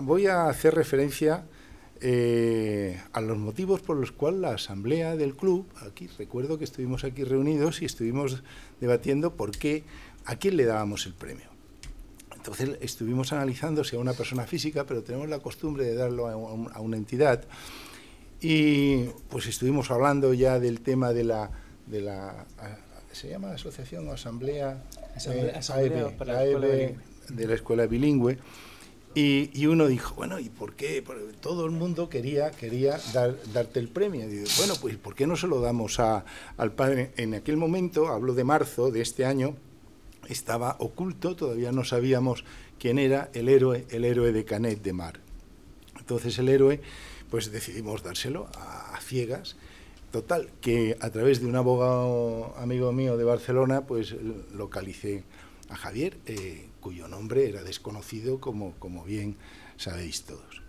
Voy a hacer referencia eh, a los motivos por los cuales la asamblea del club, aquí recuerdo que estuvimos aquí reunidos y estuvimos debatiendo por qué, a quién le dábamos el premio. Entonces estuvimos analizando si a una persona física, pero tenemos la costumbre de darlo a, una entidad. Y pues estuvimos hablando ya del tema de la, ¿se llama asociación o asamblea? Asamblea, de la escuela bilingüe. Y, uno dijo, bueno, ¿y por qué? todo el mundo quería, quería dar, darte el premio. bueno, pues ¿por qué no se lo damos a, al padre? En aquel momento, hablo de marzo de este año, estaba oculto, todavía no sabíamos quién era el héroe, el héroe de Canet de Mar. Entonces el héroe, pues decidimos dárselo a, ciegas. Total, que a través de un abogado amigo mío de Barcelona, pues localicé a Javier. Eh, cuyo nombre era desconocido como, como bien sabéis todos.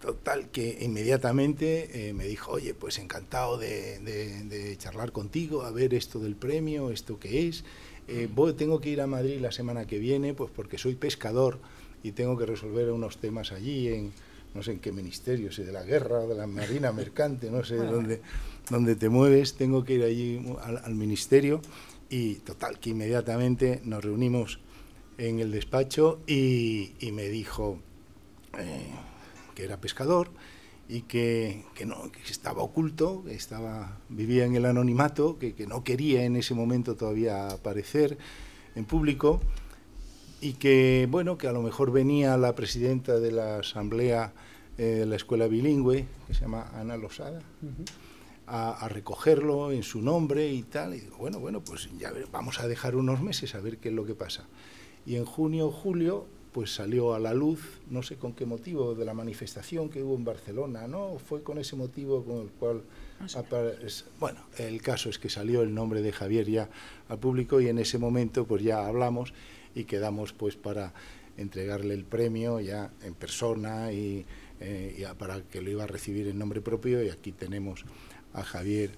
Total, que inmediatamente eh, me dijo, oye, pues encantado de, charlar contigo, a ver esto del premio, esto que es. Eh, voy, tengo que ir a Madrid la semana que viene, pues porque soy pescador y tengo que resolver unos temas allí en no sé en qué ministerio, si de la guerra, de la marina mercante, no sé ah. dónde, dónde te mueves, tengo que ir allí al ministerio y total, que inmediatamente nos reunimos en el despacho y, me dijo eh, que era pescador y que, no, estaba oculto, que estaba, vivía en el anonimato, que, no quería en ese momento todavía aparecer en público y que, bueno, que a lo mejor venía la presidenta de la asamblea eh, de la escuela bilingüe, que se llama Ana Losada, a, recogerlo en su nombre y tal. Y bueno, bueno, pues ya vamos a dejar unos meses a ver qué es lo que pasa y en junio o julio pues salió a la luz, no sé con qué motivo, de la manifestación que hubo en Barcelona, ¿no? Fue con ese motivo con el cual... Bueno, el caso es que salió el nombre de Javier ya al público y en ese momento pues ya hablamos y quedamos pues para entregarle el premio ya en persona y eh, para que lo iba a recibir en nombre propio y aquí tenemos a Javier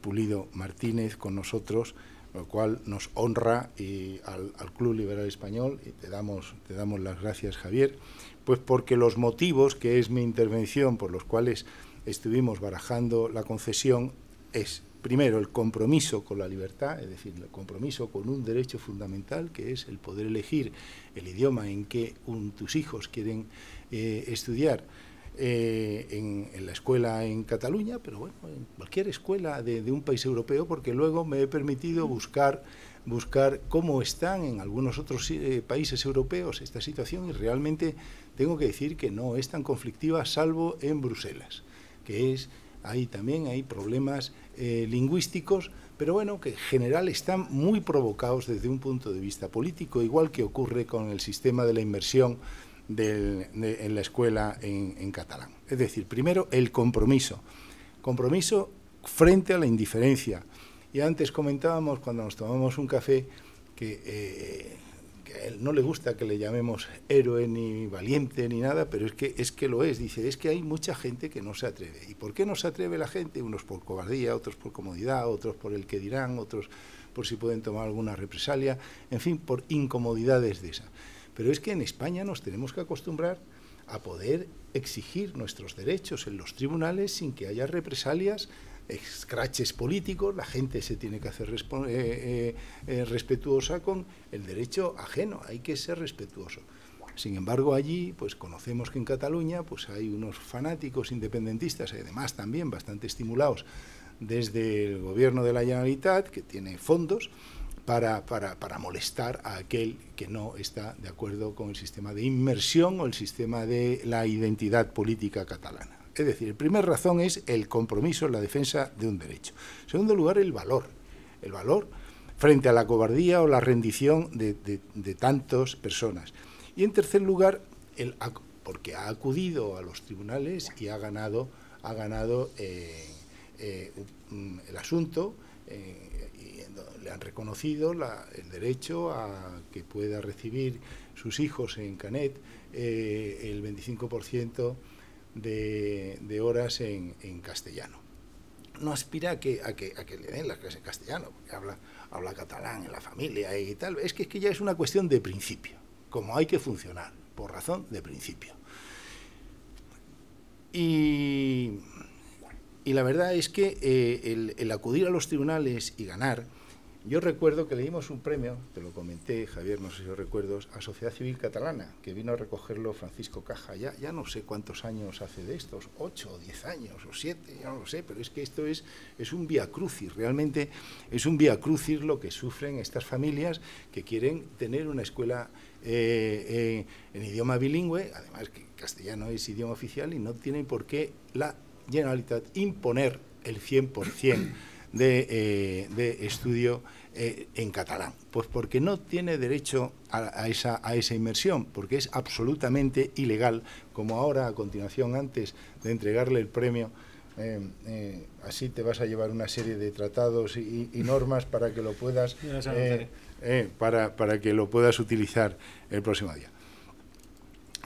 Pulido Martínez con nosotros lo cual nos honra y al, Club Liberal Español, y te damos, te damos las gracias Javier, pues porque los motivos, que es mi intervención, por los cuales estuvimos barajando la concesión, es primero el compromiso con la libertad, es decir, el compromiso con un derecho fundamental, que es el poder elegir el idioma en que tus hijos quieren eh, estudiar eh, en, la escuela en Cataluña, pero bueno, en cualquier escuela de, un país europeo, porque luego me he permitido buscar, buscar cómo están en algunos otros eh, países europeos esta situación y realmente tengo que decir que no es tan conflictiva, salvo en Bruselas, que es ahí también hay problemas eh, lingüísticos, pero bueno, que en general están muy provocados desde un punto de vista político, igual que ocurre con el sistema de la inversión en la escuela en, catalán. Es decir, primero el compromiso. Compromiso frente a la indiferencia. Y antes comentábamos cuando nos tomamos un café que, eh, no le gusta que le llamemos héroe ni valiente ni nada, pero es que, es que lo es. Dice, es que hay mucha gente que no se atreve. ¿Y por qué no se atreve la gente? Unos por cobardía, otros por comodidad, otros por el que dirán, otros por si pueden tomar alguna represalia, en fin, por incomodidades de esas. Pero es que en España nos tenemos que acostumbrar a poder exigir nuestros derechos en los tribunales sin que haya represalias, escraches políticos, la gente se tiene que hacer eh, eh, eh, respetuosa con el derecho ajeno, hay que ser respetuoso. Sin embargo, allí, pues conocemos que en Cataluña, pues hay unos fanáticos independentistas, además también bastante estimulados desde el gobierno de la Generalitat, que tiene fondos, para, molestar a aquel que no está de acuerdo con el sistema de inmersión o el sistema de la identidad política catalana. Es decir, la primera razón es el compromiso en la defensa de un derecho. En segundo lugar, el valor. El valor frente a la cobardía o la rendición de, tantas personas. Y en tercer lugar, porque ha acudido a los tribunales y ha ganado, ha ganado eh, eh, el asunto eh, y le han reconocido el derecho a que pueda recibir sus hijos en Canet eh, el 25% de, horas en, castellano. No aspira a que, le den las clases en castellano, porque habla, habla catalán en la familia y tal. Es que, es que ya es una cuestión de principio, como hay que funcionar, por razón de principio. Y y la verdad es que eh, el, acudir a los tribunales y ganar, yo recuerdo que le dimos un premio, te lo comenté, Javier, no sé si lo recuerdos a Sociedad Civil Catalana, que vino a recogerlo Francisco Caja, ya, ya no sé cuántos años hace de estos, ocho, o diez años, o siete, ya no lo sé, pero es que esto es, es un vía crucis, realmente es un vía crucis lo que sufren estas familias que quieren tener una escuela eh, eh, en idioma bilingüe, además que castellano es idioma oficial y no tienen por qué la Generalitat imponer el 100% de, eh, de estudio eh, en catalán. Pues porque no tiene derecho a, esa, a esa inmersión, porque es absolutamente ilegal, como ahora a continuación, antes de entregarle el premio, eh, así te vas a llevar una serie de tratados y, normas para que lo puedas para que lo puedas utilizar el próximo día.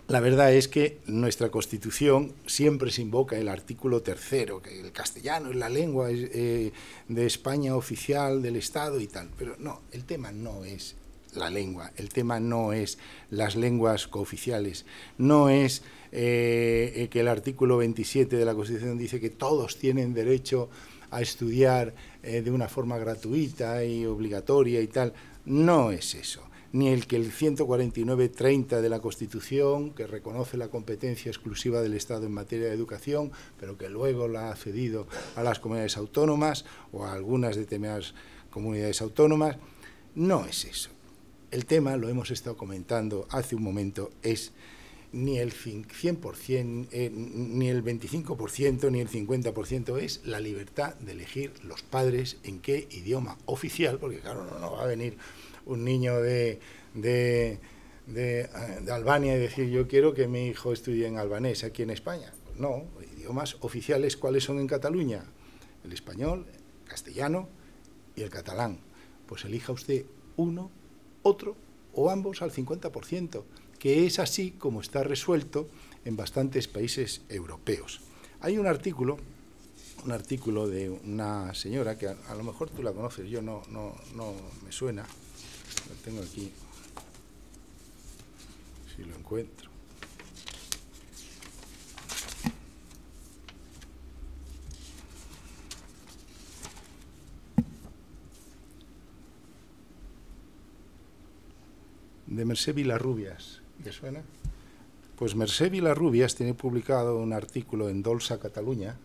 La verdad es que nuestra Constitución siempre se invoca el artículo tercero, que el castellano es la lengua eh, de España oficial del Estado y tal, pero no, el tema no es la lengua, el tema no es las lenguas cooficiales, no es eh, eh, que el artículo 27 de la Constitución dice que todos tienen derecho a estudiar de una forma gratuita y obligatoria y tal, no es eso ni el que el 149.30 de la Constitución, que reconoce la competencia exclusiva del Estado en materia de educación, pero que luego la ha cedido a las comunidades autónomas o a algunas determinadas comunidades autónomas, no es eso. El tema, lo hemos estado comentando hace un momento, es ni el 100%, eh, ni el 25%, ni el 50%, es la libertad de elegir los padres en qué idioma oficial, porque claro, no va a venir un niño de, eh, de, Albania y decir yo quiero que mi hijo estudie en albanés aquí en España. no, idiomas oficiales, ¿cuáles son en Cataluña? El español, el castellano y el catalán. Pues elija usted uno, otro o ambos al 50%, que es así como está resuelto en bastantes países europeos. Hay un artículo, un artículo de una señora que a, lo mejor tú la conoces, yo no, no, no me suena, lo tengo aquí. Si lo encuentro. de Mercé Vilarrubias. ...¿qué suena? Pues Mercé Vilarrubias tiene publicado un artículo en Dolsa Cataluña,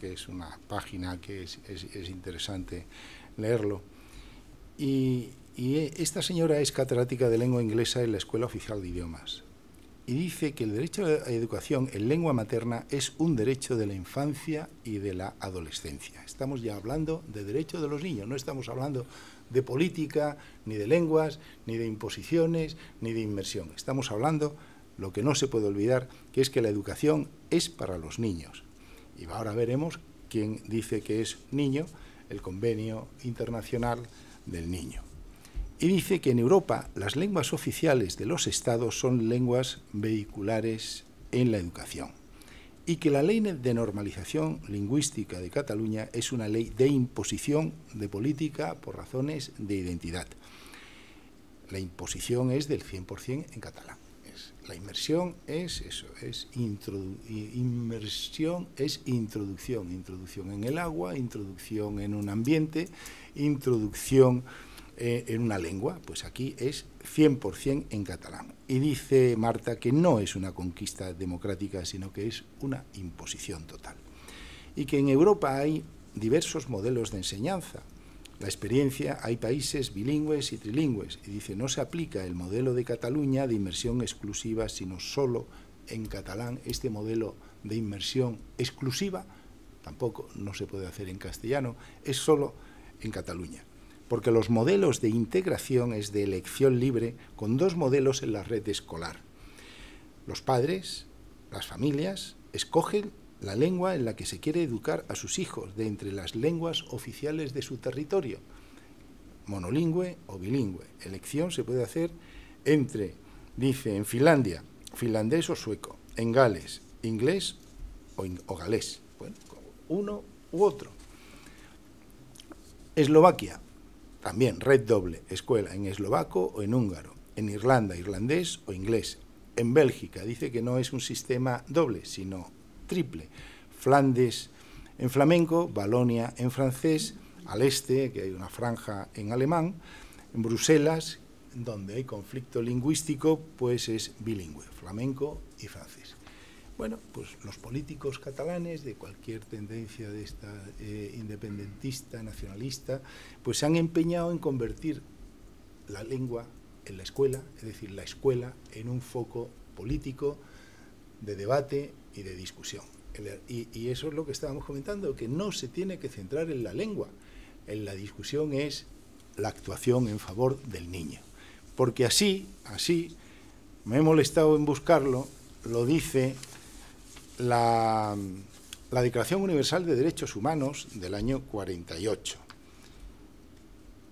que es una página que es interesante leerlo. Y, y eh, esta señora es catedrática de lengua inglesa en la Escuela Oficial de Idiomas. Y dice que el derecho a la educación en lengua materna es un derecho de la infancia y de la adolescencia. Estamos ya hablando de derecho de los niños, no estamos hablando de política, ni de lenguas, ni de imposiciones, ni de inmersión. Estamos hablando, lo que no se puede olvidar, que es que la educación es para los niños. Y ahora veremos quién dice que es niño, el convenio internacional del niño y dice que en Europa las lenguas oficiales de los estados son lenguas vehiculares en la educación y que la ley de normalización lingüística de Cataluña es una ley de imposición de política por razones de identidad. La imposición es del 100% en catalán. la inmersión es eso, es inmersión es introducción, introducción en el agua, introducción en un ambiente, introducción eh, en una lengua, pues aquí es 100% en catalán. Y dice Marta que no es una conquista democrática, sino que es una imposición total. Y que en Europa hay diversos modelos de enseñanza. La experiencia, hay países bilingües y trilingües, y dice, no se aplica el modelo de Cataluña de inmersión exclusiva, sino solo en catalán. Este modelo de inmersión exclusiva tampoco no se puede hacer en castellano, es solo en Cataluña porque los modelos de integración es de elección libre con dos modelos en la red escolar. Los padres, las familias, escogen la lengua en la que se quiere educar a sus hijos de entre las lenguas oficiales de su territorio, monolingüe o bilingüe. Elección se puede hacer entre, dice, en Finlandia, finlandés o sueco, en Gales, inglés o, o galés, bueno, uno u otro. Eslovaquia, también red doble, escuela en eslovaco o en húngaro, en Irlanda, irlandés o inglés. En Bélgica dice que no es un sistema doble, sino triple. Flandes en flamenco, Balonia en francés, al este, que hay una franja en alemán, en Bruselas, donde hay conflicto lingüístico, pues es bilingüe, flamenco y francés. Bueno, pues los políticos catalanes de cualquier tendencia de esta eh, independentista, nacionalista, pues se han empeñado en convertir la lengua en la escuela, es decir, la escuela en un foco político de debate y de discusión. y eso es lo que estábamos comentando, que no se tiene que centrar en la lengua, en la discusión es la actuación en favor del niño. Porque así, así, me he molestado en buscarlo, lo dice la, Declaración Universal de Derechos Humanos del año 48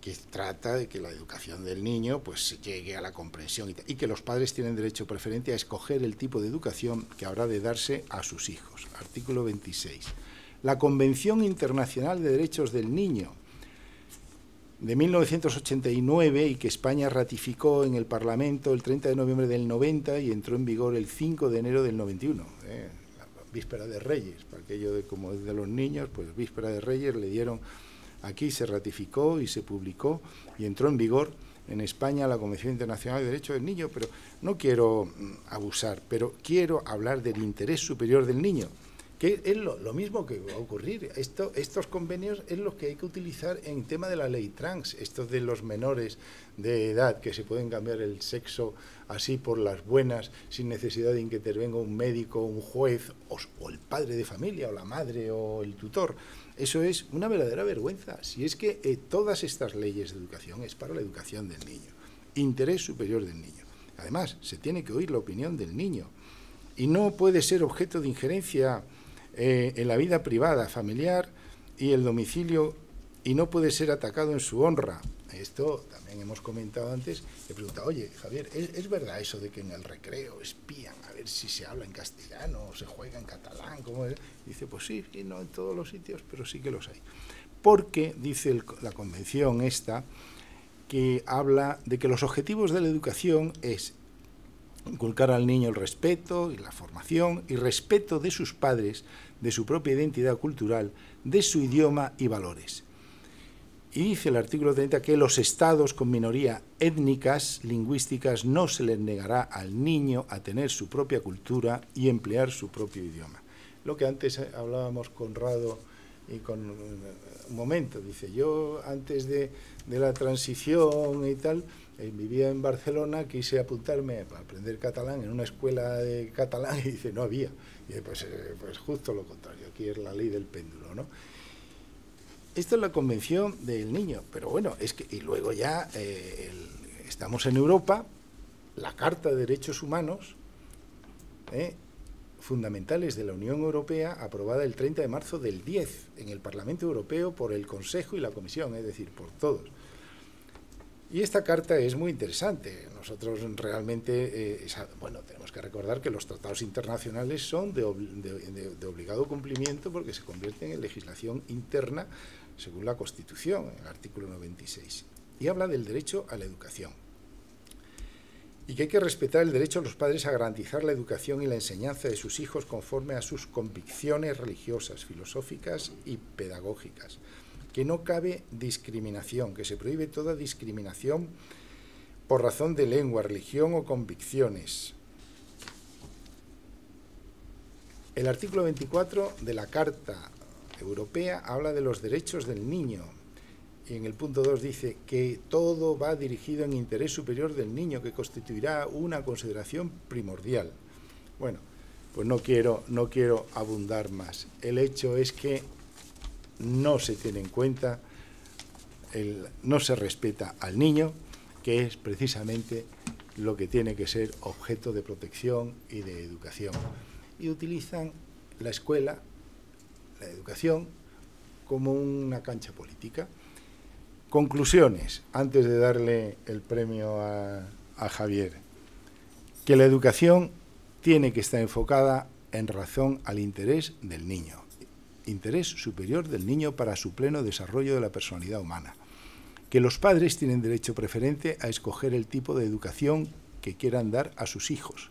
que trata de que la educación del niño pues llegue a la comprensión y, que los padres tienen derecho preferente a escoger el tipo de educación que habrá de darse a sus hijos. Artículo 26. La Convención Internacional de Derechos del Niño de 1989 y que España ratificó en el Parlamento el 30 de noviembre del 90 y entró en vigor el 5 de enero del 91 víspera de Reyes, para aquello de como es de los niños, pues víspera de Reyes le dieron aquí, se ratificó y se publicó y entró en vigor en España la Convención Internacional de Derechos del Niño, pero no quiero mm, abusar, pero quiero hablar del interés superior del niño que es lo, mismo que va a ocurrir. estos convenios es lo que hay que utilizar en tema de la ley trans, estos de los menores de edad que se pueden cambiar el sexo así por las buenas, sin necesidad de que intervenga un médico, un juez o, el padre de familia o la madre o el tutor. Eso es una verdadera vergüenza. Si es que eh, todas estas leyes de educación es para la educación del niño, interés superior del niño. Además, se tiene que oír la opinión del niño y no puede ser objeto de injerencia eh, en la vida privada, familiar y el domicilio y no puede ser atacado en su honra. Esto también hemos comentado antes. Le pregunta, oye, Javier, ¿es, verdad eso de que en el recreo espían a ver si se habla en castellano o se juega en catalán? ¿cómo Dice, pues sí, no en todos los sitios, pero sí que los hay. Porque, dice la convención esta, que habla de que los objetivos de la educación es inculcar al niño el respeto y la formación y respeto de sus padres de su propia identidad cultural, de su idioma y valores. Y dice el artículo 30 que los estados con minoría étnicas, lingüísticas, no se les negará al niño a tener su propia cultura y emplear su propio idioma. Lo que antes hablábamos con Rado y con eh, un momento, dice, yo antes de, la transición y tal, eh, vivía en Barcelona, quise apuntarme para aprender catalán en una escuela de catalán y dice, no había. Y eh, pues, eh, pues justo lo contrario, aquí es la ley del péndulo, ¿no? Esta es la convención del niño, pero bueno, es que, y luego ya eh, estamos en Europa, la Carta de Derechos Humanos, fundamentales de la Unión Europea, aprobada el 30 de marzo del 10 en el Parlamento Europeo por el Consejo y la Comisión, es decir, por todos. Y esta carta es muy interesante. Nosotros realmente, eh, bueno, tenemos que recordar que los tratados internacionales son de, obligado cumplimiento porque se convierten en legislación interna según la Constitución, en el artículo 96. Y habla del derecho a la educación. Y que hay que respetar el derecho de los padres a garantizar la educación y la enseñanza de sus hijos conforme a sus convicciones religiosas, filosóficas y pedagógicas que no cabe discriminación, que se prohíbe toda discriminación por razón de lengua, religión o convicciones. El artículo 24 de la Carta Europea habla de los derechos del niño. Y en el punto 2 dice que todo va dirigido en interés superior del niño, que constituirá una consideración primordial. Bueno, pues no quiero, no quiero abundar más. El hecho es que no se tiene en cuenta, no se respeta al niño, que es precisamente lo que tiene que ser objeto de protección y de educación. Y utilizan la escuela, la educación, como una cancha política. Conclusiones, antes de darle el premio a Javier, que la educación tiene que estar enfocada en razón al interés del niño interés superior del niño para su pleno desarrollo de la personalidad humana. Que los padres tienen derecho preferente a escoger el tipo de educación que quieran dar a sus hijos.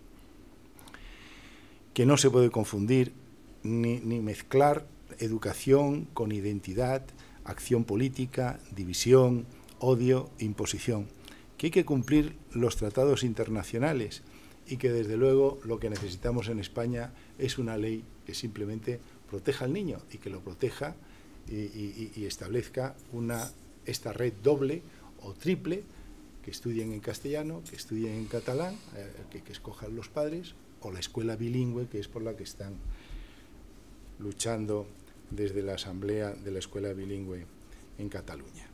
Que no se puede confundir ni, mezclar educación con identidad, acción política, división, odio, imposición. Que hay que cumplir los tratados internacionales y que desde luego lo que necesitamos en España es una ley que simplemente proteja al niño y que lo proteja y, establezca una, esta red doble o triple que estudien en castellano, que estudien en catalán, eh, que, que, escojan los padres, o la escuela bilingüe, que es por la que están luchando desde la Asamblea de la Escuela Bilingüe en Cataluña.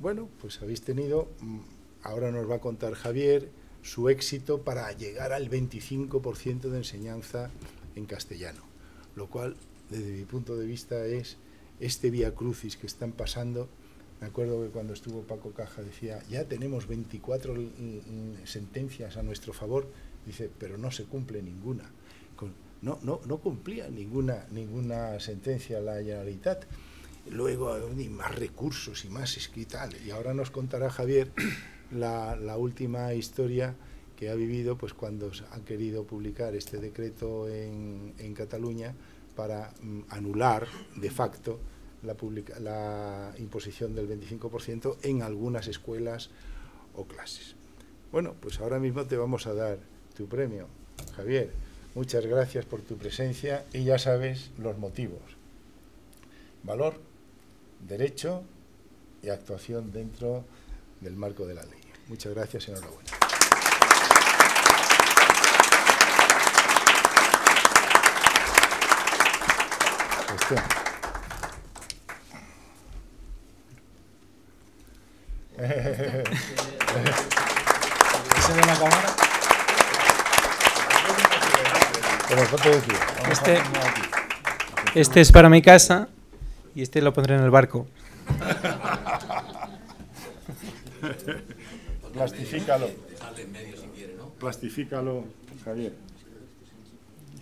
Bueno, pues habéis tenido, mm, ahora nos va a contar Javier su éxito para llegar al 25% de enseñanza en castellano, lo cual desde mi punto de vista, es este vía crucis que están pasando. Me acuerdo que cuando estuvo Paco Caja decía, ya tenemos 24 eh, eh, sentencias a nuestro favor, dice, pero no se cumple ninguna. No, no, no cumplía ninguna, ninguna sentencia la Generalitat. Luego hay más recursos y más escritales. Y ahora nos contará Javier la, última historia que ha vivido pues cuando ha querido publicar este decreto en, en Cataluña para mm, anular de facto la, imposición del 25% en algunas escuelas o clases. Bueno, pues ahora mismo te vamos a dar tu premio, Javier. Muchas gracias por tu presencia y ya sabes los motivos. Valor, derecho y actuación dentro del marco de la ley. Muchas gracias, enhorabuena. Este, este es para mi casa y este lo pondré en el barco. Plastifícalo. Plastifícalo, Javier.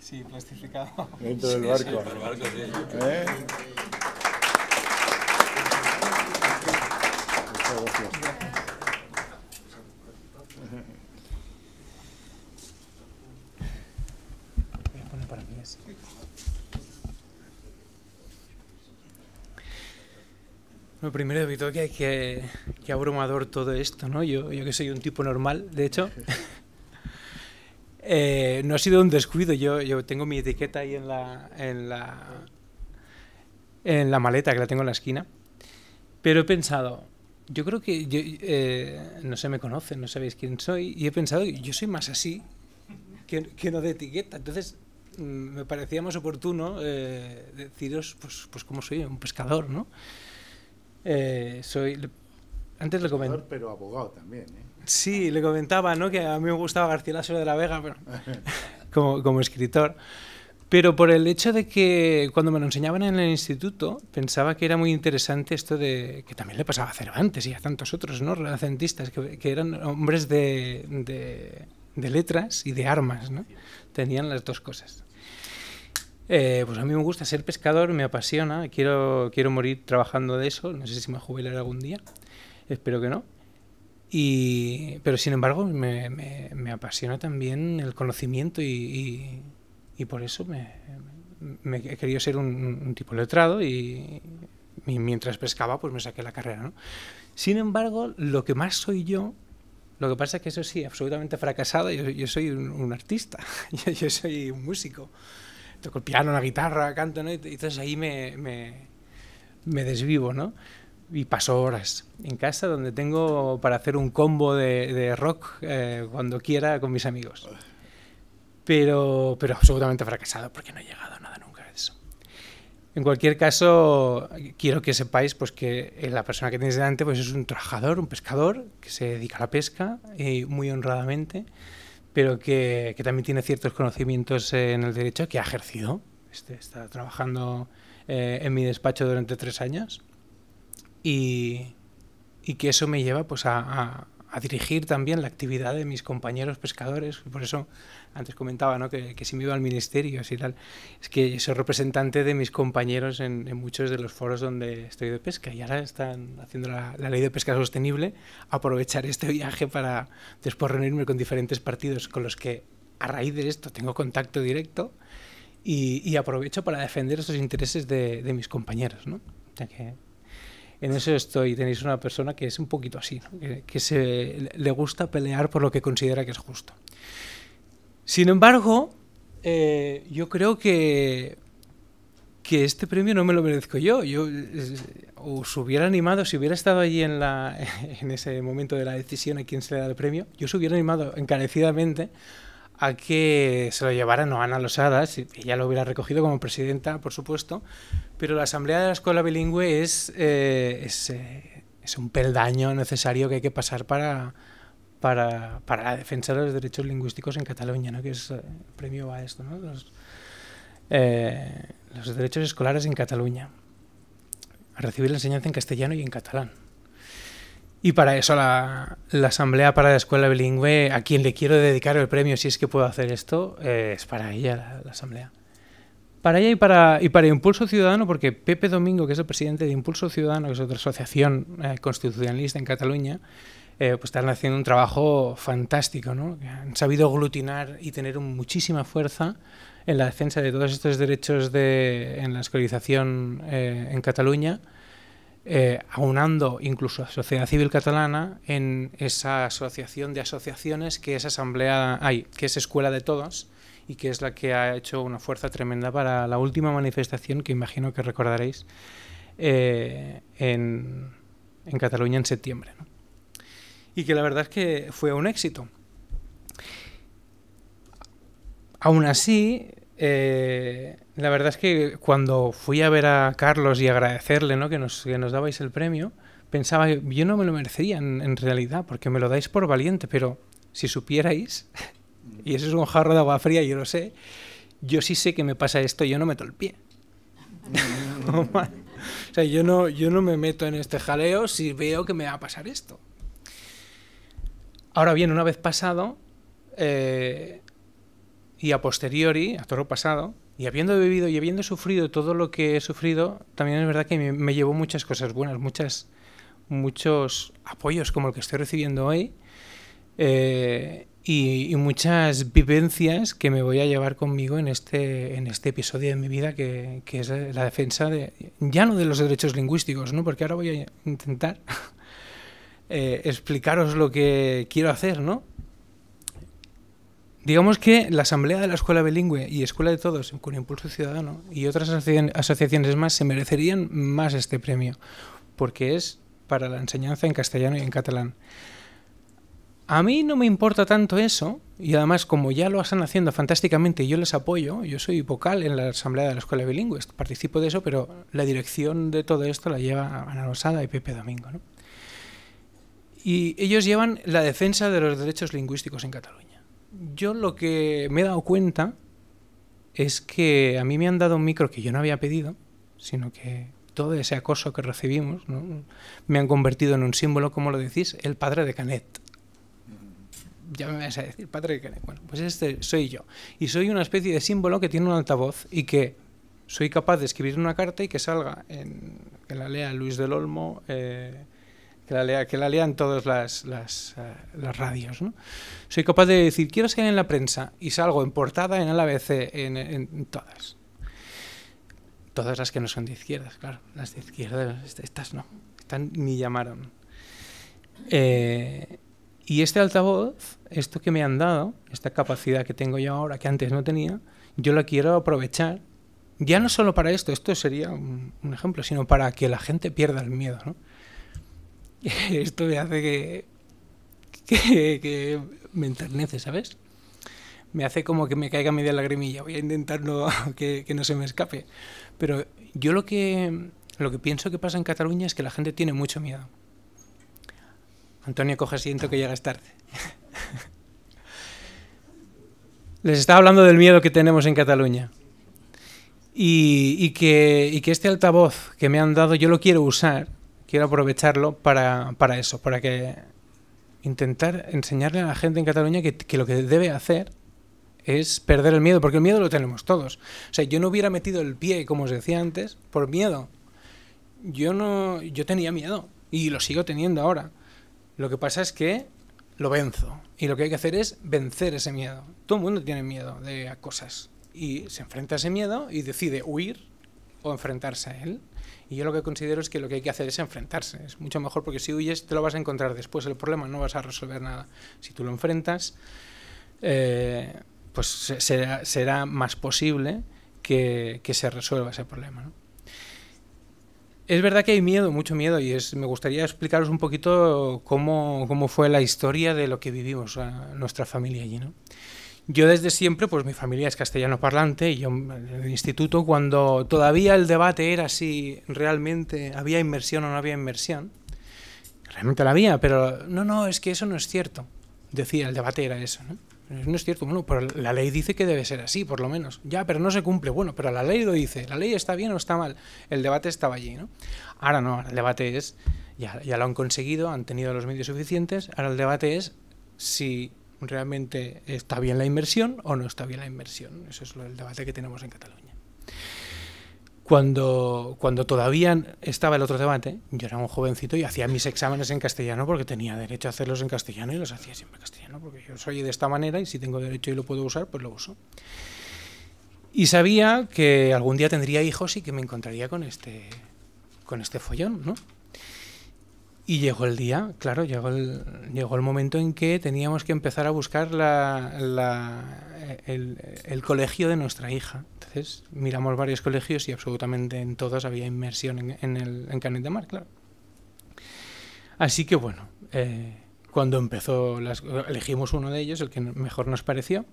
Sí, plastificado. Dentro del barco. dentro barco, sí. ¿Eh? Voy a poner para mí eso. Lo primero, visto que, que abrumador todo esto, ¿no? Yo, yo que soy un tipo normal, de hecho. Eh, no ha sido un descuido, yo, yo tengo mi etiqueta ahí en la, en la, en la maleta que la tengo en la esquina, pero he pensado, yo creo que eh, no se me conocen, no sabéis quién soy, y he pensado, yo soy más así que, no de etiqueta, entonces mm, me parecía más oportuno eh, deciros pues, pues cómo soy, un pescador, ¿no? soy, antes le comenté... Pero abogado también, ¿eh? Sí, le comentaba, ¿no? Que a mí me gustaba García Lázaro de la Vega pero, como, escritor. Pero por el hecho de que cuando me lo enseñaban en el instituto, pensaba que era muy interesante esto de que también le pasaba a Cervantes y a tantos otros, ¿no? Renacentistas, que, eran hombres de, letras y de armas, Tenían las dos cosas. Eh, pues a mí me gusta ser pescador, me apasiona, quiero, quiero morir trabajando de eso, no sé si me jubilaré algún día, espero que no. Y, pero sin embargo, me, me, apasiona también el conocimiento y, y, por eso me, me, he querido ser un, tipo letrado y, mientras pescaba pues me saqué la carrera. ¿no? Sin embargo, lo que más soy yo, lo que pasa es que eso sí, absolutamente fracasado, yo, soy un, artista, yo, soy un músico, toco el piano, la guitarra, canto, ¿no? entonces ahí me, me desvivo, ¿no? y paso horas en casa donde tengo para hacer un combo de, rock eh, cuando quiera con mis amigos. Pero, pero absolutamente fracasado porque no he llegado a nada nunca de eso. En cualquier caso, quiero que sepáis pues, que eh, la persona que tenéis delante pues, es un trabajador, un pescador que se dedica a la pesca y eh, muy honradamente, pero que, que también tiene ciertos conocimientos en el derecho que ha ejercido. Este está trabajando en mi despacho durante tres años y, y que eso me lleva pues a, a, dirigir también la actividad de mis compañeros pescadores. Por eso antes comentaba ¿no? que, que si me iba al ministerio así tal, es que soy representante de mis compañeros en, muchos de los foros donde estoy de pesca y ahora están haciendo la, la ley de pesca sostenible. Aprovechar este viaje para después reunirme con diferentes partidos con los que a raíz de esto tengo contacto directo. Y, y aprovecho para defender esos intereses de, de mis compañeros, ¿no? O sea que en eso estoy. Tenéis una persona que es un poquito así, que, se, le gusta pelear por lo que considera que es justo. Sin embargo, eh, yo creo que, que este premio no me lo merezco yo. Yo os hubiera animado, si hubiera estado allí en, la, en ese momento de la decisión a quién se le da el premio, yo os hubiera animado encarecidamente a que se lo llevara no Ana Losada, y ella lo hubiera recogido como presidenta, por supuesto, pero la asamblea de la escuela bilingüe es, eh, es, eh, es, un peldaño necesario que hay que pasar para, para, para, la defensa de los derechos lingüísticos en Cataluña, ¿no? que es eh, el premio a esto, ¿no? los, los derechos escolares en Cataluña, a recibir la enseñanza en castellano y en catalán. Y para eso la, la, Asamblea para la Escuela Bilingüe, a quien le quiero dedicar el premio, si es que puedo hacer esto, es para ella la Asamblea. Para ella y para, y para Impulso Ciudadano, porque Pepe Domingo, que es el presidente de Impulso Ciudadano, que es otra asociación eh, constitucionalista en Cataluña, eh, pues están haciendo un trabajo fantástico, ¿no? Han sabido aglutinar y tener muchísima fuerza en la defensa de todos estos derechos de, en la escolarización eh, en Cataluña, aunando incluso a sociedad civil catalana en esa asociación de asociaciones que es asamblea, que es escuela de todos, y que es la que ha hecho una fuerza tremenda para la última manifestación que imagino que recordaréis eh, en, Cataluña en septiembre. Y que la verdad es que fue un éxito. Aún así, eh, la verdad es que cuando fui a ver a Carlos y agradecerle que, nos, dabais el premio, pensaba, yo no me lo merecería en realidad, porque me lo dais por valiente, pero si supierais y eso es un jarro de agua fría, yo lo sé. Yo sí sé que me pasa esto, yo no meto el pie. o sea, yo no, yo no me meto en este jaleo si veo que me va a pasar esto. Ahora bien, una vez pasado eh, y a posteriori, a lo pasado, y habiendo vivido y habiendo sufrido todo lo que he sufrido, también es verdad que me, me llevó muchas cosas buenas, muchas, muchos apoyos como el que estoy recibiendo hoy. Eh, y, muchas vivencias que me voy a llevar conmigo en este, en este episodio de mi vida, que, es la defensa de, ya no de los derechos lingüísticos, ¿no? porque ahora voy a intentar eh, explicaros lo que quiero hacer. ¿no? Digamos que la Asamblea de la Escuela Bilingüe y Escuela de Todos con Impulso Ciudadano y otras asociaciones más se merecerían más este premio, porque es para la enseñanza en castellano y en catalán. A mí no me importa tanto eso, y además como ya lo están haciendo fantásticamente y yo les apoyo, yo soy vocal en la Asamblea de la Escuela Bilingüe, participo de eso, pero la dirección de todo esto la lleva Ana Rosada y Pepe Domingo. ¿no? Y ellos llevan la defensa de los derechos lingüísticos en Cataluña. Yo lo que me he dado cuenta es que a mí me han dado un micro que yo no había pedido, sino que todo ese acoso que recibimos me han convertido en un símbolo, como lo decís, el padre de Canet ya me vas a decir, Patrick Bueno, pues este soy yo. Y soy una especie de símbolo que tiene un altavoz y que soy capaz de escribir una carta y que salga, en, que la lea Luis del Olmo, eh, que, la lea, que la todas las, eh, radios. Soy capaz de decir, quiero salir en la prensa y salgo en portada, en el ABC, en, todas. Todas las que no son de izquierdas, claro. Las de izquierdas, estas no. Están, ni llamaron. Eh, y este altavoz, esto que me han dado, esta capacidad que tengo yo ahora que antes no tenía, yo la quiero aprovechar, ya no solo para esto, esto sería un, ejemplo, sino para que la gente pierda el miedo. esto me hace que, que, me enternece, ¿sabes? Me hace como que me caiga media lagrimilla, voy a intentar que, que no se me escape. Pero yo lo que, lo que pienso que pasa en Cataluña es que la gente tiene mucho miedo Antonio, coge asiento que llegas tarde. Les estaba hablando del miedo que tenemos en Cataluña. Y, que, este altavoz que me han dado yo lo quiero usar, quiero aprovecharlo para, eso, para que intentar enseñarle a la gente en Cataluña que, que, lo que debe hacer es perder el miedo, porque el miedo lo tenemos todos. O sea, yo no hubiera metido el pie, como os decía antes, por miedo. Yo no, yo tenía miedo y lo sigo teniendo ahora. Lo que pasa es que lo venzo. Y lo que hay que hacer es vencer ese miedo. Todo el mundo tiene miedo de cosas. Y se enfrenta a ese miedo y decide huir o enfrentarse a él. Y yo lo que considero es que lo que hay que hacer es enfrentarse. Es mucho mejor porque si huyes te lo vas a encontrar después el problema, no vas a resolver nada. Si tú lo enfrentas, eh, pues será, más posible que, que se resuelva ese problema. ¿no? Es verdad que hay miedo, mucho miedo, y es, me gustaría explicaros un poquito cómo, cómo fue la historia de lo que vivimos ah, nuestra familia allí. ¿no? Yo desde siempre, pues mi familia es castellano parlante, y yo en el instituto, cuando todavía el debate era si realmente había inmersión o no había inmersión, realmente la había, pero no, no, es que eso no es cierto, decía, el debate era eso. ¿no? No es cierto, bueno, pero la ley dice que debe ser así, por lo menos. Ya, pero no se cumple. Bueno, pero la ley lo dice. ¿La ley está bien o está mal? El debate estaba allí, ¿no? Ahora no, el debate es, ya, ya lo han conseguido, han tenido los medios suficientes. Ahora el debate es si realmente está bien la inversión o no está bien la inversión. Eso es el debate que tenemos en Cataluña cuando, cuando todavía estaba el otro debate, yo era un jovencito y hacía mis exámenes en castellano porque tenía derecho a hacerlos en castellano y los hacía siempre en castellano, porque yo soy de esta manera y si tengo derecho y lo puedo usar, pues lo uso. Y sabía que algún día tendría hijos y que me encontraría con este, con este follón, ¿no? Y llegó el día, claro, llegó el, llegó el momento en que teníamos que empezar a buscar la, el, colegio de nuestra hija. Entonces miramos varios colegios y absolutamente en todos había inmersión en, el en Canet de Mar, claro. Así que bueno, eh, cuando empezó, las, elegimos uno de ellos, el que mejor nos pareció.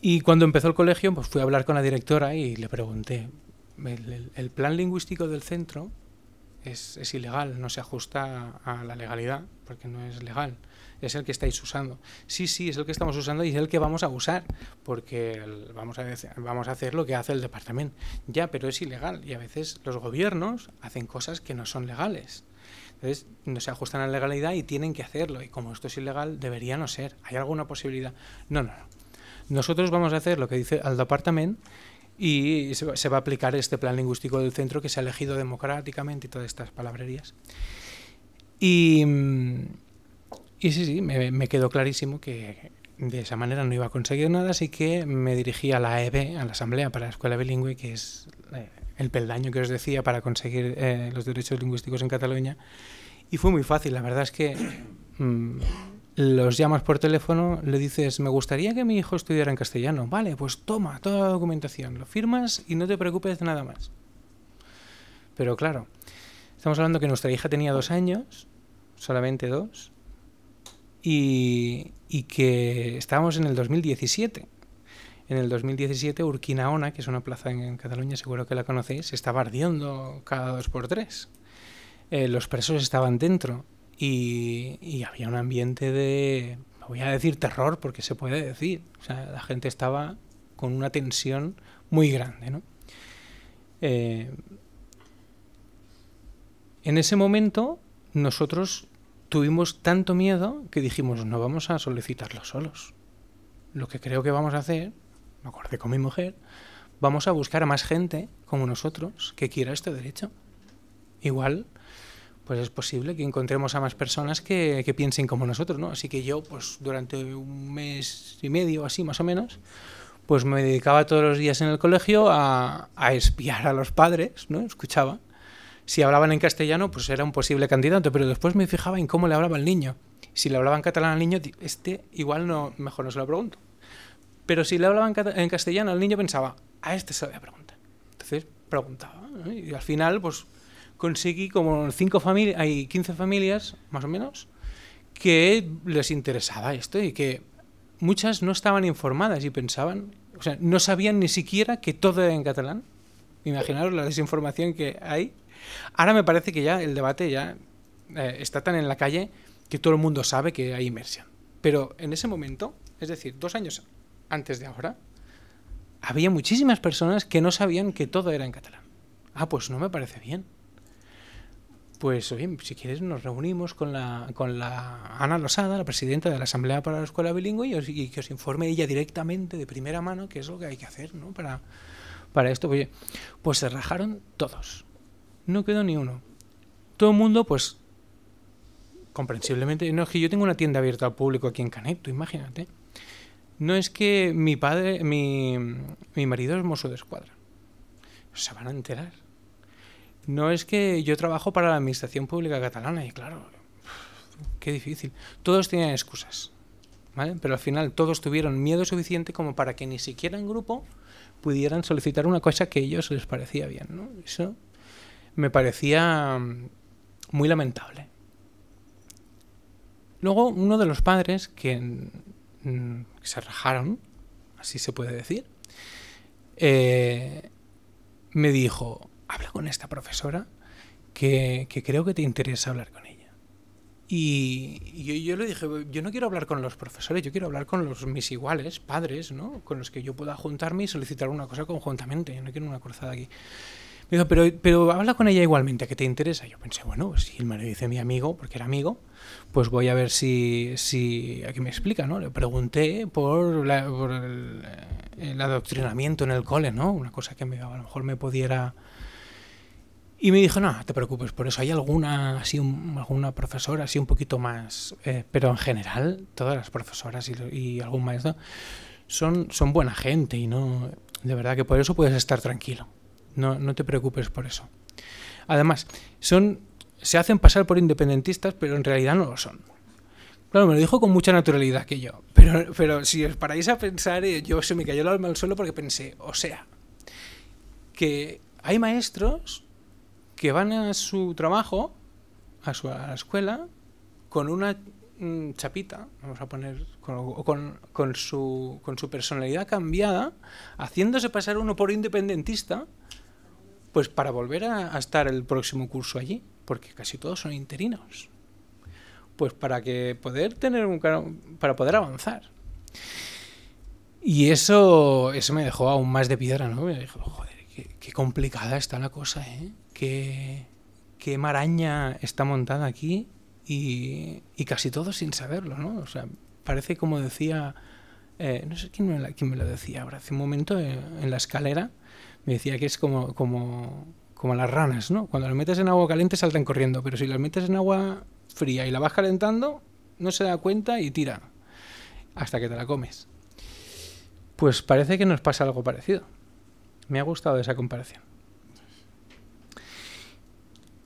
Y cuando empezó el colegio, pues fui a hablar con la directora y le pregunté, el plan lingüístico del centro es, ilegal, no se ajusta a la legalidad, porque no es legal. Es el que estáis usando. Sí, sí, es el que estamos usando y es el que vamos a usar, porque vamos a, vamos a hacer lo que hace el departamento. Ya, pero es ilegal y a veces los gobiernos hacen cosas que no son legales. Entonces, no se ajustan a la legalidad y tienen que hacerlo. Y como esto es ilegal, debería no ser. ¿Hay alguna posibilidad? No, no, no. Nosotros vamos a hacer lo que dice el departamento y se va a aplicar este plan lingüístico del centro que se ha elegido democráticamente y todas estas palabrerías. Y, mm, y sí, sí, me, quedó clarísimo que de esa manera no iba a conseguir nada, así que me dirigí a la EB, a la Asamblea para la Escuela Bilingüe, que es eh, el peldaño que os decía para conseguir eh, los derechos lingüísticos en Cataluña. Y fue muy fácil, la verdad es que... Mm, los llamas por teléfono, le dices, me gustaría que mi hijo estudiara en castellano. Vale, pues toma toda la documentación, lo firmas y no te preocupes nada más. Pero claro, estamos hablando que nuestra hija tenía dos años, solamente dos, y, que estábamos en el 2017. En el 2017, Urquinaona, que es una plaza en, Cataluña, seguro que la conocéis, estaba ardiendo cada dos por tres. Eh, los presos estaban dentro y, había un ambiente de, voy a decir terror porque se puede decir, la gente estaba con una tensión muy grande, ¿no? Eh, en ese momento nosotros tuvimos tanto miedo que dijimos, no vamos a solicitarlo solos. Lo que creo que vamos a hacer, me acordé con mi mujer, vamos a buscar a más gente como nosotros que quiera este derecho. Igual pues es posible que encontremos a más personas que, piensen como nosotros, ¿no? Así que yo, pues durante un mes y medio, así más o menos, pues me dedicaba todos los días en el colegio a, a espiar a los padres, ¿no? Escuchaba. Si hablaban en castellano, pues era un posible candidato, pero después me fijaba en cómo le hablaba el niño. Si le hablaba en catalán al niño, este igual no, mejor no se lo pregunto. Pero si le hablaban en castellano al niño, pensaba, a este se lo voy a preguntar. Entonces preguntaba, y al final, pues conseguí como cinco familias, hay 15 familias más o menos, que les interesaba esto y que muchas no estaban informadas y pensaban, o sea, no sabían ni siquiera que todo era en catalán. Imaginaros la desinformación que hay. Ahora me parece que ya el debate ya eh, está tan en la calle que todo el mundo sabe que hay inmersión. Pero en ese momento, es decir, dos años antes de ahora, había muchísimas personas que no sabían que todo era en catalán. Ah, pues no me parece bien pues oye, si quieres nos reunimos con la, con la Ana Losada, la presidenta de la Asamblea para la Escuela Bilingüe, y, que os informe ella directamente, de primera mano, qué es lo que hay que hacer ¿no? para, para esto. pues se rajaron todos, no quedó ni uno. Todo el mundo, pues, comprensiblemente, no es que yo tengo una tienda abierta al público aquí en Canet, imagínate. No es que mi padre, mi, mi marido es mozo de escuadra. Se van a enterar no es que yo trabajo para la Administración Pública Catalana y claro, qué difícil. Todos tenían excusas, ¿vale? Pero al final todos tuvieron miedo suficiente como para que ni siquiera en grupo pudieran solicitar una cosa que a ellos les parecía bien, ¿no? Eso me parecía mm, muy lamentable. Luego uno de los padres que, mm, se rajaron, así se puede decir, eh, me dijo, habla con esta profesora que, creo que te interesa hablar con ella. Y, yo, le dije, yo no quiero hablar con los profesores, yo quiero hablar con los mis iguales, padres, ¿no? Con los que yo pueda juntarme y solicitar una cosa conjuntamente, yo no quiero una cruzada aquí. Me dijo, pero, pero habla con ella igualmente, ¿a qué te interesa. Yo pensé, bueno, si él me dice mi amigo, porque era amigo, pues voy a ver si, si a me explica, ¿no? Le pregunté por, el, adoctrinamiento en el cole, ¿no? Una cosa que a lo mejor me pudiera y me dijo, no, te preocupes por eso. Hay alguna, así alguna profesora, así un poquito más, eh, pero en general, todas las profesoras y, algún maestro son, son buena gente y no, de verdad que por eso puedes estar tranquilo. No, te preocupes por eso. Además, son, se hacen pasar por independentistas, pero en realidad no lo son. Claro, me lo dijo con mucha naturalidad que yo. Pero, pero si os paráis a pensar, eh, yo se me cayó el alma al suelo porque pensé, o sea, que hay maestros que van a su trabajo, a, su, la escuela, con una mm, chapita, vamos a poner, con, con, su, con su personalidad cambiada, haciéndose pasar uno por independentista, pues para volver a, estar el próximo curso allí, porque casi todos son interinos. Pues para que poder tener un para poder avanzar. Y eso, eso me dejó aún más de piedra, ¿no? Me dijo, joder, qué complicada está la cosa, ¿eh? qué, maraña está montada aquí y, casi todo sin saberlo, ¿no? O sea, parece como decía, eh, no sé quién me, me, lo decía ahora, hace un momento eh, en la escalera me decía que es como, como, como las ranas, ¿no? Cuando las metes en agua caliente saltan corriendo, pero si las metes en agua fría y la vas calentando, no se da cuenta y tira hasta que te la comes. Pues parece que nos pasa algo parecido. Me ha gustado esa comparación.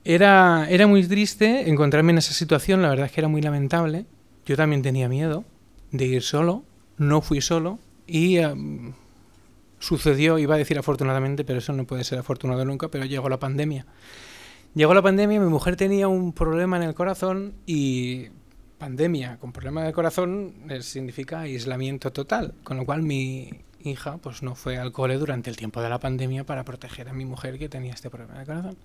Era, muy triste encontrarme en esa situación, la verdad es que era muy lamentable. Yo también tenía miedo de ir solo, no fui solo y em, sucedió, iba a decir afortunadamente, pero eso no puede ser afortunado nunca, pero llegó la pandemia. Llegó la pandemia, mi mujer tenía un problema en el corazón y pandemia con problema de corazón eh, significa aislamiento total, con lo cual mi hija pues no fue al cole durante el tiempo de la pandemia para proteger a mi mujer que tenía este problema de corazón.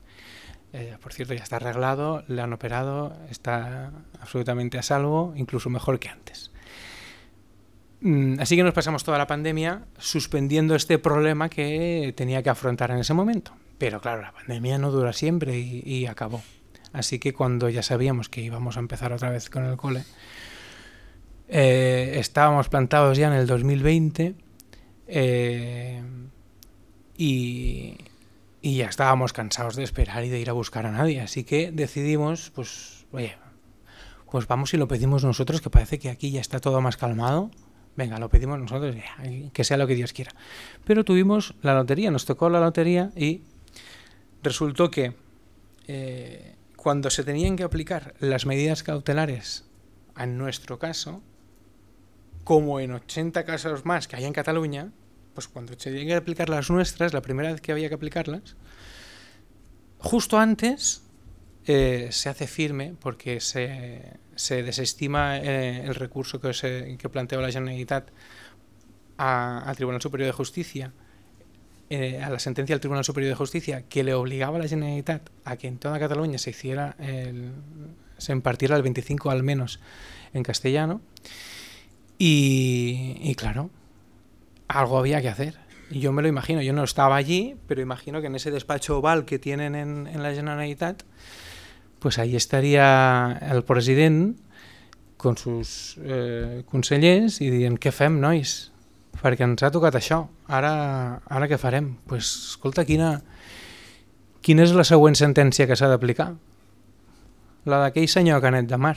Eh, por cierto, ya está arreglado, le han operado, está absolutamente a salvo, incluso mejor que antes. Mm, así que nos pasamos toda la pandemia suspendiendo este problema que tenía que afrontar en ese momento. Pero claro, la pandemia no dura siempre y, acabó. Así que cuando ya sabíamos que íbamos a empezar otra vez con el cole, eh, estábamos plantados ya en el 2020 eh, y, y ya estábamos cansados de esperar y de ir a buscar a nadie. Así que decidimos, pues, oye, pues vamos y lo pedimos nosotros, que parece que aquí ya está todo más calmado. Venga, lo pedimos nosotros, que sea lo que Dios quiera. Pero tuvimos la lotería, nos tocó la lotería y resultó que eh, cuando se tenían que aplicar las medidas cautelares, en nuestro caso, como en 80 casos más que hay en Cataluña, pues cuando se tenían a aplicar las nuestras, la primera vez que había que aplicarlas, justo antes eh, se hace firme porque se, desestima eh, el recurso que, planteó la Generalitat al Tribunal Superior de Justicia, eh, a la sentencia del Tribunal Superior de Justicia, que le obligaba a la Generalitat a que en toda Cataluña se hiciera, se impartiera el 25 al menos en castellano. y claro, algo había que hacer. Y yo me lo imagino, yo no estaba allí, pero imagino que en ese despacho oval que tienen en, en la Generalitat, pues ahí estaría el president con sus eh, consellers i dient què fem, nois? Perquè ens ha tocat això, ara, ara què farem? Doncs pues, escolta, quina, quina és la següent sentència que s'ha d'aplicar? La d'aquell senyor Canet de Mar.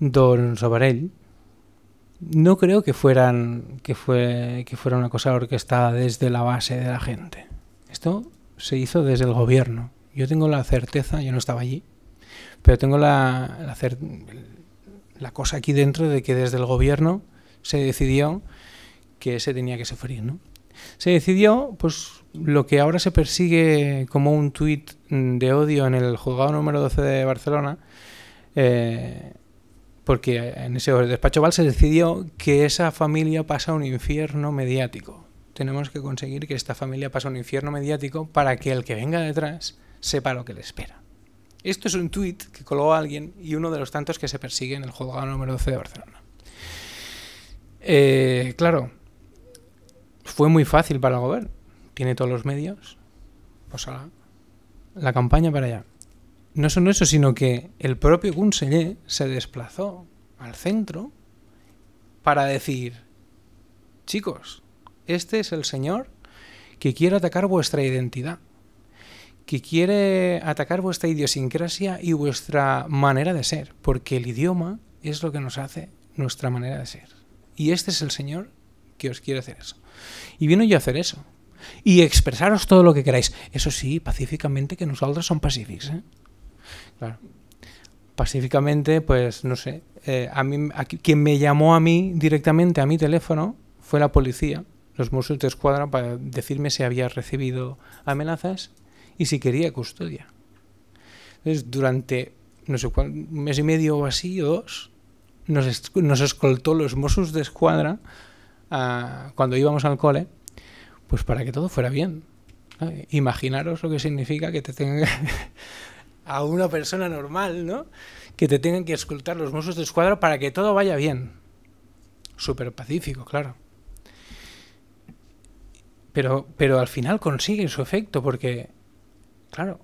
Doncs a Varell, no creo que fueran que fue que fuera una cosa orquestada desde la base de la gente. Esto se hizo desde el gobierno. Yo tengo la certeza, yo no estaba allí, pero tengo la, la, la cosa aquí dentro de que desde el gobierno se decidió que se tenía que sufrir, ¿no? Se decidió, pues, lo que ahora se persigue como un tuit de odio en el juzgado número 12 de Barcelona, eh, porque en ese despacho Val se decidió que esa familia pasa un infierno mediático. Tenemos que conseguir que esta familia pase un infierno mediático para que el que venga detrás sepa lo que le espera. Esto es un tuit que colgó alguien y uno de los tantos que se persigue en el juzgado número 12 de Barcelona. Eh, claro, fue muy fácil para el gobierno. Tiene todos los medios. Pues la campaña para allá. No solo eso, sino que el propio conseller se desplazó al centro para decir, chicos, este es el señor que quiere atacar vuestra identidad, que quiere atacar vuestra idiosincrasia y vuestra manera de ser, porque el idioma es lo que nos hace nuestra manera de ser. Y este es el señor que os quiere hacer eso. Y vino yo a hacer eso. Y expresaros todo lo que queráis. Eso sí, pacíficamente, que nosotros son pacíficos. ¿eh? Claro. Pacíficamente, pues no sé. Eh, a mí, a quien me llamó a mí directamente a mi teléfono fue la policía, los Mossos de Escuadra, para decirme si había recibido amenazas y si quería custodia. Entonces, durante no sé cuál, un mes y medio o así, o dos, nos, escoltó los Mossos de Escuadra ah, cuando íbamos al cole, pues para que todo fuera bien. Imaginaros lo que significa que te tengan a una persona normal, ¿no? Que te tengan que escoltar los musos de Escuadra para que todo vaya bien. Súper pacífico, claro. Pero, pero al final consigue su efecto porque, claro,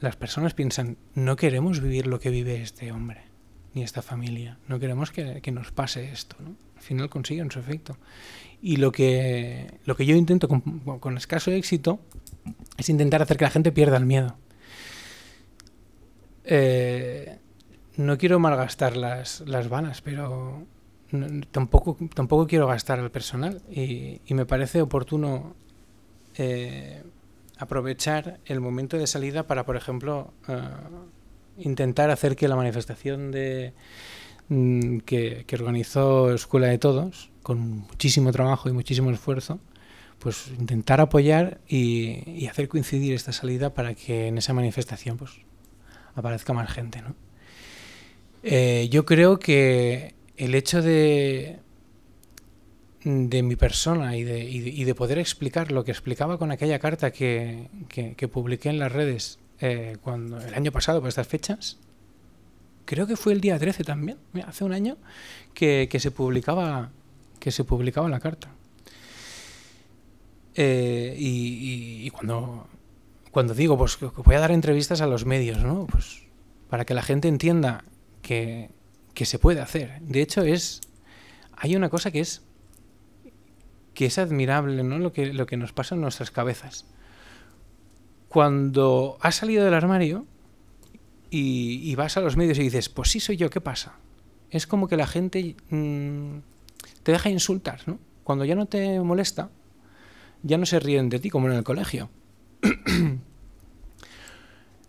las personas piensan, no queremos vivir lo que vive este hombre, ni esta familia. No queremos que, nos pase esto, ¿no? Al final consiguen su efecto. Y lo que, lo que yo intento con escaso éxito es intentar hacer que la gente pierda el miedo. Eh, no quiero malgastar las, vanas, pero tampoco, tampoco quiero gastar al personal. Y, me parece oportuno eh, aprovechar el momento de salida para, por ejemplo, eh, intentar hacer que la manifestación de, mm, que, organizó Escuela de Todos, con muchísimo trabajo y muchísimo esfuerzo, pues intentar apoyar y, y hacer coincidir esta salida para que en esa manifestación pues, aparezca más gente, ¿no? Eh, yo creo que el hecho de, de mi persona y de, y, de, poder explicar lo que explicaba con aquella carta que, que, publiqué en las redes eh, cuando el año pasado, por estas fechas, creo que fue el día 13 también, hace un año, que, que se, publicaba, que se publicaba la carta. Eh, y, y, cuando cuando digo, pues voy a dar entrevistas a los medios, ¿no? Pues para que la gente entienda que, se puede hacer. De hecho, es. Hay una cosa que es. que es admirable, ¿no? Lo que, lo que nos pasa en nuestras cabezas. Cuando has salido del armario y, vas a los medios y dices, pues sí soy yo, ¿qué pasa? Es como que la gente mm, te deja insultar, ¿no? Cuando ya no te molesta, ya no se ríen de ti como en el colegio. en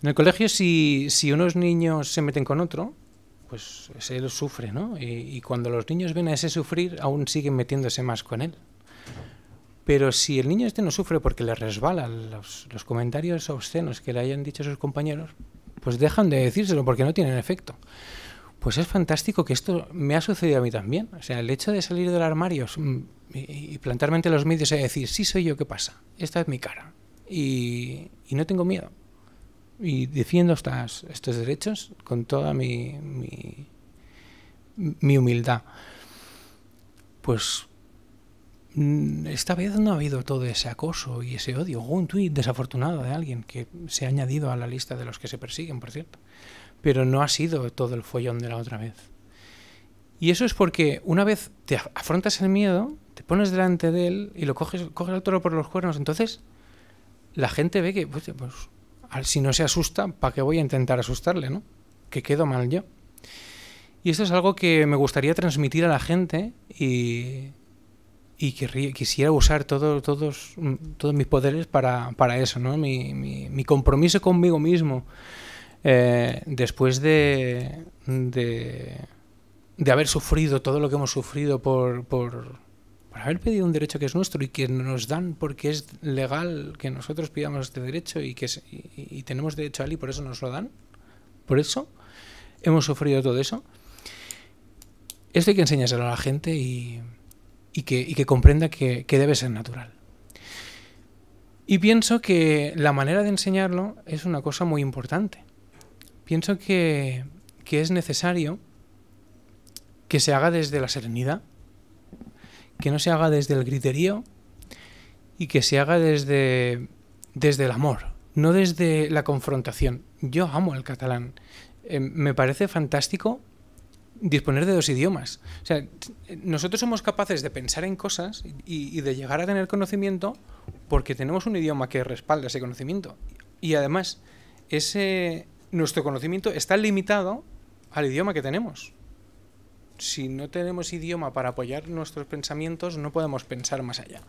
el colegio, si, unos niños se meten con otro, pues él sufre, ¿no? Y, cuando los niños ven a ese sufrir, aún siguen metiéndose más con él. Pero si el niño este no sufre porque le resbalan los, comentarios obscenos que le hayan dicho sus compañeros, pues dejan de decírselo porque no tienen efecto. Pues es fantástico que esto me ha sucedido a mí también. O sea, el hecho de salir del armario mm, y plantarme ante los medios y decir, sí soy yo, ¿qué pasa? Esta es mi cara, y, no tengo miedo. Y defiendo estas, estos derechos con toda mi, mi, humildad. Pues mm, esta vez no ha habido todo ese acoso y ese odio. un tuit desafortunado de alguien que se ha añadido a la lista de los que se persiguen, por cierto. Pero no ha sido todo el follón de la otra vez. Y eso es porque una vez te afrontas el miedo, te pones delante de él y lo coges, coges al toro por los cuernos, entonces la gente ve que, pues, pues si no se asusta, ¿para qué voy a intentar asustarle, no? Que quedo mal yo. Y esto es algo que me gustaría transmitir a la gente y, y quisiera usar todos todos, todos mis poderes para, para eso, ¿no? Mi, mi, compromiso conmigo mismo eh, después de, de, haber sufrido todo lo que hemos sufrido por por haber pedido un derecho que es nuestro y que nos dan porque es legal que nosotros pidamos este derecho y que tenemos derecho a él y por eso nos lo dan. Por eso hemos sufrido todo eso. Esto hay que enseñárselo a la gente y, que, comprenda que, debe ser natural. Y pienso que la manera de enseñarlo es una cosa muy importante. Pienso que, es necesario que se haga desde la serenidad, que no se haga desde el griterío y que se haga desde, desde el amor, no desde la confrontación. Yo amo el catalán. Eh, me parece fantástico disponer de dos idiomas. O sea, nosotros somos capaces de pensar en cosas y, y, de llegar a tener conocimiento porque tenemos un idioma que respalda ese conocimiento. Y además, ese, nuestro conocimiento está limitado al idioma que tenemos si no tenemos idioma para apoyar nuestros pensamientos, no podemos pensar más allá.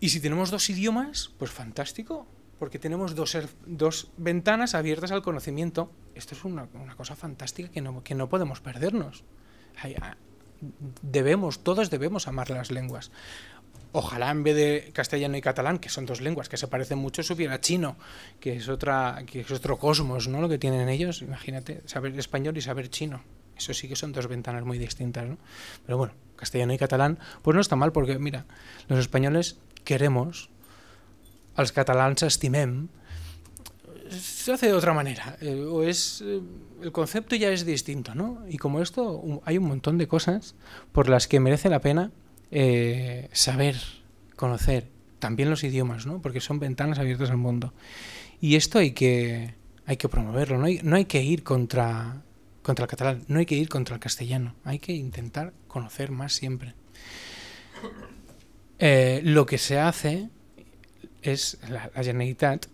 Y si tenemos dos idiomas, pues fantástico, porque tenemos dos, er, dos ventanas abiertas al conocimiento. Esto es una, cosa fantástica que no, que no podemos perdernos. Ah, debemos, todos debemos amar las lenguas. Ojalá en vez de castellano y catalán, que son dos lenguas que se parecen mucho, supiera chino, que es otra, que es otro cosmos, ¿no? Lo que tienen ellos, imagínate, saber español y saber chino. Eso sí que son dos ventanas muy distintas, ¿no? Pero bueno, castellano y catalán, pues no está mal porque, mira, los españoles queremos, los catalans estimem, se hace de otra manera, eh, o es, eh, el concepto ya es distinto, ¿no? Y como esto, hay un montón de cosas por las que merece la pena eh, saber, conocer, también los idiomas, ¿no? Porque son ventanas abiertas al mundo. Y esto hay que, hay que promoverlo, no no hay que ir contra contra el catalán, no hay que ir contra el castellano, hay que intentar conocer más siempre. Eh, lo que se hace es la, la generalitat,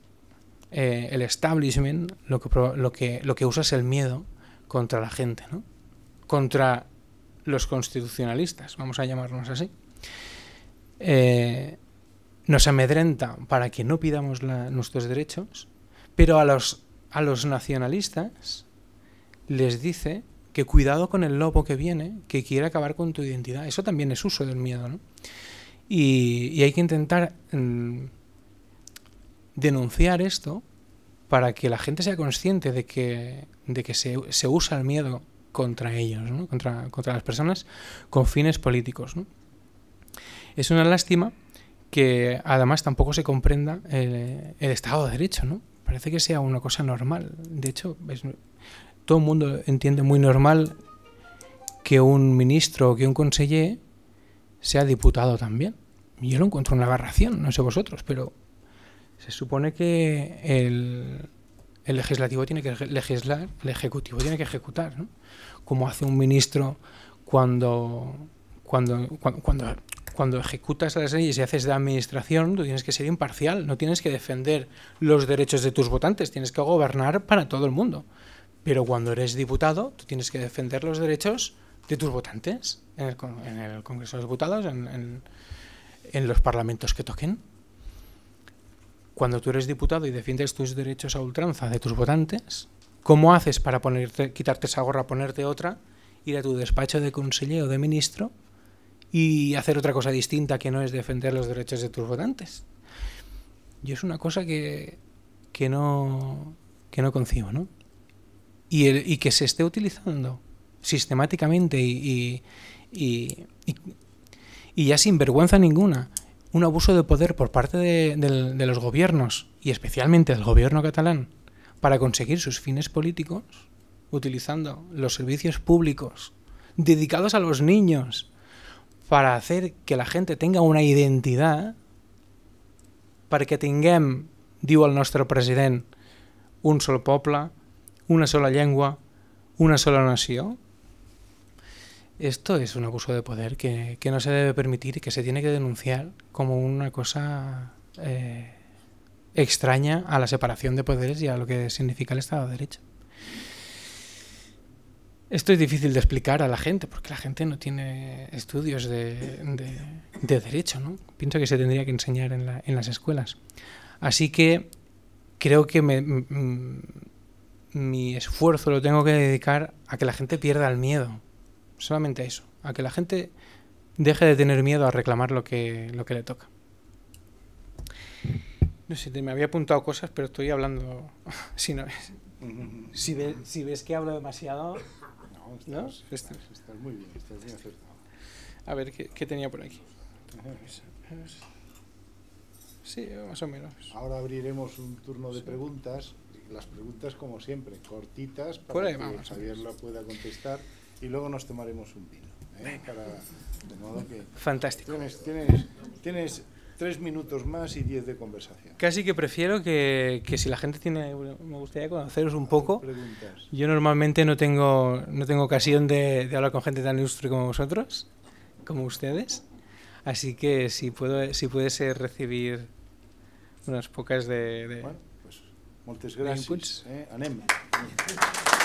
eh, el establishment, lo que, lo, que, lo que usa es el miedo contra la gente, ¿no? contra los constitucionalistas, vamos a llamarnos así. Eh, nos amedrenta para que no pidamos nuestros derechos, pero a los, a los nacionalistas les dice que cuidado con el lobo que viene, que quiere acabar con tu identidad. Eso también es uso del miedo, ¿no? Y, hay que intentar mm, denunciar esto para que la gente sea consciente de que, de que se, usa el miedo contra ellos, contra, contra, las personas con fines políticos. Es una lástima que además tampoco se comprenda eh, el, Estado de Derecho, ¿no? Parece que sea una cosa normal. De hecho, es, todo el mundo entiende muy normal que un ministro o que un conseller sea diputado también. Yo lo encuentro una aberración, no sé vosotros, pero se supone que el, legislativo tiene que legislar, el ejecutivo tiene que ejecutar, ¿no? Como hace un ministro cuando, cuando, cuando, cuando, cuando ejecutas las leyes y haces de administración, tú tienes que ser imparcial, no tienes que defender los derechos de tus votantes, tienes que gobernar para todo el mundo. Pero cuando eres diputado, tú tienes que defender los derechos de tus votantes en el, Congreso de los Diputados, en, los parlamentos que toquen. Cuando tú eres diputado y defiendes tus derechos a ultranza de tus votantes, ¿cómo haces para ponerte, quitarte esa gorra, ponerte otra, ir a tu despacho de consejero o de ministro y hacer otra cosa distinta que no es defender los derechos de tus votantes? Y es una cosa que, no, que no concibo, ¿no? y, y que se esté utilizando sistemáticamente y, y, ya sin vergüenza ninguna un abuso de poder por parte de, los gobiernos y especialmente del gobierno catalán para conseguir sus fines políticos utilizando los servicios públicos dedicados a los niños para hacer que la gente tenga una identidad, para que tinguem, dio al nuestro presidente un sol popla una sola lengua, una sola nación. Esto es un abuso de poder que, no se debe permitir y que se tiene que denunciar como una cosa eh, extraña a la separación de poderes y a lo que significa el Estado de Derecho. Esto es difícil de explicar a la gente, porque la gente no tiene estudios de, derecho, ¿no? Pienso que se tendría que enseñar en, en las escuelas. Así que creo que me, mm, mi esfuerzo lo tengo que dedicar a que la gente pierda el miedo. Solamente a eso, a que la gente deje de tener miedo a reclamar lo que, lo que le toca. No sé, me había apuntado cosas, pero estoy hablando... si, si, ves que hablo demasiado... No, estás, muy bien, A ver, ¿qué, ¿qué, tenía por aquí? Sí, más o menos. Ahora abriremos un turno de preguntas las preguntas como siempre, cortitas, para que Javier la pueda contestar y luego nos tomaremos un vino. ¿eh? de modo que Fantástico. Tienes, tres minutos más y diez de conversación. Casi que prefiero que, si la gente tiene, me gustaría conoceros un poco. Yo normalmente no tengo, no tengo ocasión de, hablar con gente tan ilustre como vosotros, como ustedes. Así que si puedo, si puede recibir unas pocas de, Moltes gràcies. Doncs. Eh? Anem.